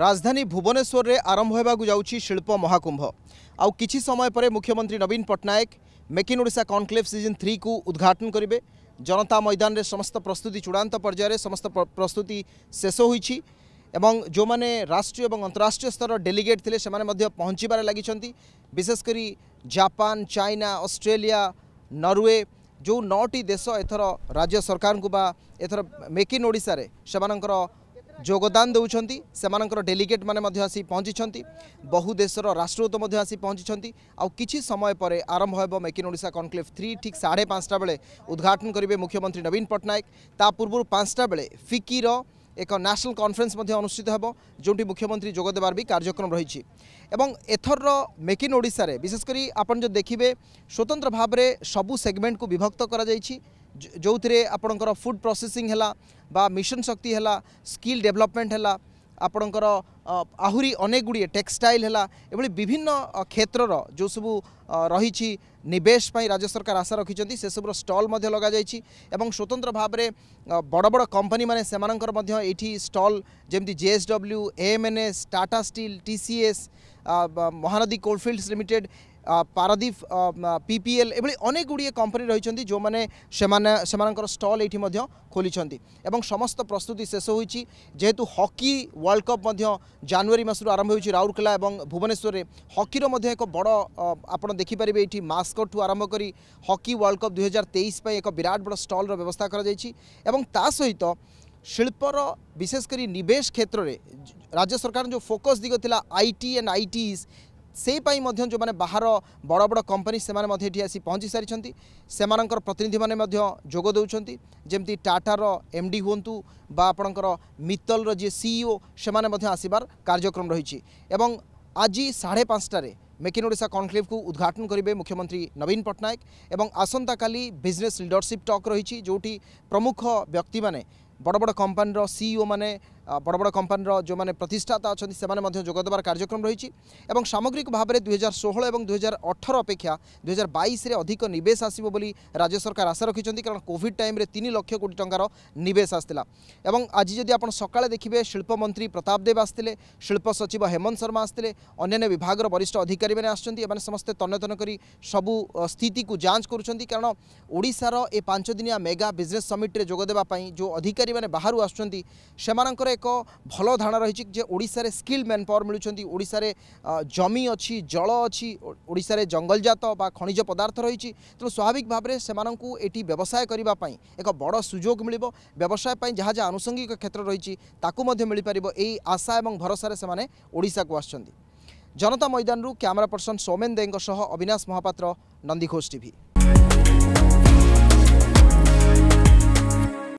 ରାଜଧାନୀ ଭୁବନେଶ୍ୱରରେ ଆରମ୍ଭ ହେବାକୁ ଯାଉଛି ଶିଳ୍ପ ମହାକୁମ୍ଭ ଆଉ କିଛି ସମୟ ପରେ ମୁଖ୍ୟମନ୍ତ୍ରୀ ନବୀନ Patnaik make in Odisha conclave season ଥ୍ରୀକୁ ଉଦ୍ଘାଟନ କରିବେ ଜନତା ମଇଦାନରେ ସମସ୍ତ ପ୍ରସ୍ତୁତି ଚୂଡ଼ାନ୍ତ ପର୍ଯ୍ୟାୟରେ ସମସ୍ତ ପ୍ରସ୍ତୁତି ଶେଷ ହୋଇଛି এবং যে রাষ্ট্রীয় এবং আন্তঃরাষ্ট্রীয় স্তর ডেলিগেট লে সে পৌঁছবার লাগিছেন বিশেষ করে জাপান চাইনা অস্ট্রেলিয়া নরওয়ে যে নটি দেশ এথর রাজ্য সরকার বা এথর মেক ইন ওড়শার সে যোগদান দেউଛନ୍ତି ସେମାନଙ୍କର ଡେଲିଗେଟ୍ ମାନେ ମଧ୍ୟ ଆସି ପହଞ୍ଚିଛନ୍ତି ବହୁ ଦେଶର ରାଷ୍ଟ୍ରଦୂତ ମଧ୍ୟ ଆସି ପହଞ୍ଚିଛନ୍ତି ଆଉ କିଛି ସମୟ ପରେ ଆରମ୍ଭ ହେବ make in Odisha conclave three ଠିକ୍ ସାଢ଼େ ପାଞ୍ଚଟା ବେଳେ ଉଦ୍ଘାଟନ କରିବେ ମୁଖ୍ୟମନ୍ତ୍ରୀ ନବୀନ ପଟ୍ଟନାୟକ ତା ପୂର୍ବରୁ ପାଞ୍ଚଟା ବେଳେ ଫିକିର ଏକ ନ୍ୟାସନାଲ୍ କନଫରେନ୍ସ ମଧ୍ୟ ଅନୁଷ୍ଠିତ ହେବ ଯେଉଁଠି ମୁଖ୍ୟମନ୍ତ୍ରୀ ଯୋଗ ଦେବାର ବି କାର୍ଯ୍ୟକ୍ରମ ରହିଛି ଏବଂ ଏଥରର ମେକ୍ ଇନ୍ ଓଡ଼ିଶାରେ ବିଶେଷ କରି ଆପଣ ଯଦି ଦେଖିବେ ସ୍ୱତନ୍ତ୍ର ଭାବରେ ସବୁ ସେଗମେଣ୍ଟକୁ ବିଭକ୍ତ କରାଯାଇଛି ଯେଉଁଥିରେ ଆପଣଙ୍କର ଫୁଡ଼୍ ପ୍ରୋସେସିଂ ହେଲା ବା ମିଶନ ଶକ୍ତି ହେଲା ସ୍କିଲ୍ ଡେଭଲପମେଣ୍ଟ ହେଲା ଆପଣଙ୍କର ଆହୁରି ଅନେକ ଗୁଡ଼ିଏ ଟେକ୍ସଟାଇଲ୍ ହେଲା ଏଭଳି ବିଭିନ୍ନ କ୍ଷେତ୍ରର ଯେଉଁ ସବୁ ରହିଛି ନିବେଶ ପାଇଁ ରାଜ୍ୟ ସରକାର ଆଶା ରଖିଛନ୍ତି ସେସବୁର ଷ୍ଟଲ୍ ମଧ୍ୟ ଲଗାଯାଇଛି ଏବଂ ସ୍ୱତନ୍ତ୍ର ଭାବରେ ବଡ଼ ବଡ଼ କମ୍ପାନୀମାନେ ସେମାନଙ୍କର ମଧ୍ୟ ଏଇଠି ଷ୍ଟଲ୍ ଯେମିତି J S M N S Tata Steel T C S Mahanadi Coalfields Limited Paradeep PPL ଏଭଳି ଅନେକ ଗୁଡ଼ିଏ କମ୍ପାନୀ ରହିଛନ୍ତି ଯେଉଁମାନେ ସେମାନେ ସେମାନଙ୍କର ଷ୍ଟଲ୍ ଏଇଠି ମଧ୍ୟ ଖୋଲିଛନ୍ତି ଏବଂ ସମସ୍ତ ପ୍ରସ୍ତୁତି ଶେଷ ହୋଇଛି ଯେହେତୁ ହକି ୱାର୍ଲଡ଼ କପ୍ ମଧ୍ୟ ଜାନୁଆରୀ ମାସରୁ ଆରମ୍ଭ ହେଉଛି ରାଉରକେଲା ଏବଂ ଭୁବନେଶ୍ୱରରେ ହକିର ମଧ୍ୟ ଏକ ବଡ଼ ଆପଣ ଦେଖିପାରିବେ ଏଇଠି ମାସ୍କଟ୍ଠୁ ଆରମ୍ଭ କରି ହକି ୱାର୍ଲଡ଼ କପ୍ ଦୁଇହଜାର ତେଇଶ ପାଇଁ ଏକ ବିରାଟ ବଡ଼ ଷ୍ଟଲ୍ର ବ୍ୟବସ୍ଥା କରାଯାଇଛି ଏବଂ ତା ସହିତ ଶିଳ୍ପର ବିଶେଷ କରି ନିବେଶ କ୍ଷେତ୍ରରେ ରାଜ୍ୟ ସରକାରଙ୍କ ଯେଉଁ ଫୋକସ୍ ଦିଗ ଥିଲା I T and I Ts সেইপাই ମଧ୍ୟ ଯେଉଁମାନେ ବାହାର ବଡ଼ ବଡ଼ କମ୍ପାନୀ ସେମାନେ ମଧ୍ୟ ଏଠି ଆସି ପହଞ୍ଚି ସାରିଛନ୍ତି ସେମାନଙ୍କର ପ୍ରତିନିଧିମାନେ ମଧ୍ୟ ଯୋଗ ଦେଉଛନ୍ତି ଯେମିତି ଟାଟାର ଏମ୍ ଡି ହୁଅନ୍ତୁ ବା ଆପଣଙ୍କର ମିତଲର ଯିଏ ସିଇଓ ସେମାନେ ମଧ୍ୟ ଆସିବାର କାର୍ଯ୍ୟକ୍ରମ ରହିଛି ଏବଂ ଆଜି ସାଢ଼େ ପାଞ୍ଚଟାରେ মেক ইন ওড়িশা কনক্লেভু উদ্ঘাটন করবে মুখ্যমন্ত্রী নবীন পট্টনাক এবং আসন্তকালি বিজনেস লিডরশিপ টক রয়েছে যেটি প্রমুখ ব্যক্তি মানে বড় বড় কোম্পানির সিইও মানে বড় বড় কোম্পানির যে প্রতিষ্ঠাতা অনেক সে যোগ দেবার কার্যক্রম রয়েছে এবং সামগ্রিক ভাবে দুই হাজার ষোহল এবং দুই হাজার অঠর অপেক্ষা দুই হাজার বাইশে অধিক নিবেশ আসবে বলে রাজ্য সরকার আশা রাখি কারণ কোভিড টাইমে তিন লক্ষ কোটি টাকার নিবেশ আসছিল এবং আজ যদি আপনার সকালে দেখবে শিল্পমন্ত্রী প্রতাপ দেব আসলে শিল্প সচিব হেমন্ত শর্মা আসলে অন্যান্য বিভাগের বরিষ্ঠ অধিকারী মানে আসছেন এমন সমস্ত তন্নতন করে সবু স্থিতি যাঞ্চ করছেন কারণ ওড়শার এই পাঁচদিনিয়া মেগা বিজনেস সমিটে যোগ দেওয়া যে অধিকারী মানে বাহু আসছেন সে ଏକ ଭଲ ଧାରଣା ରହିଛି ଯେ ଓଡ଼ିଶାରେ ସ୍କିଲ୍ ମ୍ୟାନ୍ ପାୱାର ମିଳୁଛନ୍ତି ଓଡ଼ିଶାରେ ଜମି ଅଛି ଜଳ ଅଛି ଓଡ଼ିଶାରେ ଜଙ୍ଗଲଜାତ ବା ଖଣିଜ ପଦାର୍ଥ ରହିଛି ତେଣୁ ସ୍ୱାଭାବିକ ଭାବରେ ସେମାନଙ୍କୁ ଏଠି ବ୍ୟବସାୟ କରିବା ପାଇଁ ଏକ ବଡ଼ ସୁଯୋଗ ମିଳିବ ବ୍ୟବସାୟ ପାଇଁ ଯାହା ଯାହା ଆନୁଷଙ୍ଗିକ କ୍ଷେତ୍ର ରହିଛି ତାକୁ ମଧ୍ୟ ମିଳିପାରିବ ଏହି ଆଶା ଏବଂ ଭରସାରେ ସେମାନେ ଓଡ଼ିଶାକୁ ଆସିଛନ୍ତି ଜନତା ମଇଦାନରୁ କ୍ୟାମେରା ପର୍ସନ ସୌମେନ ଦେଙ୍କ ସହ ଅବିନାଶ ମହାପାତ୍ର ନନ୍ଦିଘୋଷ ଟିଭି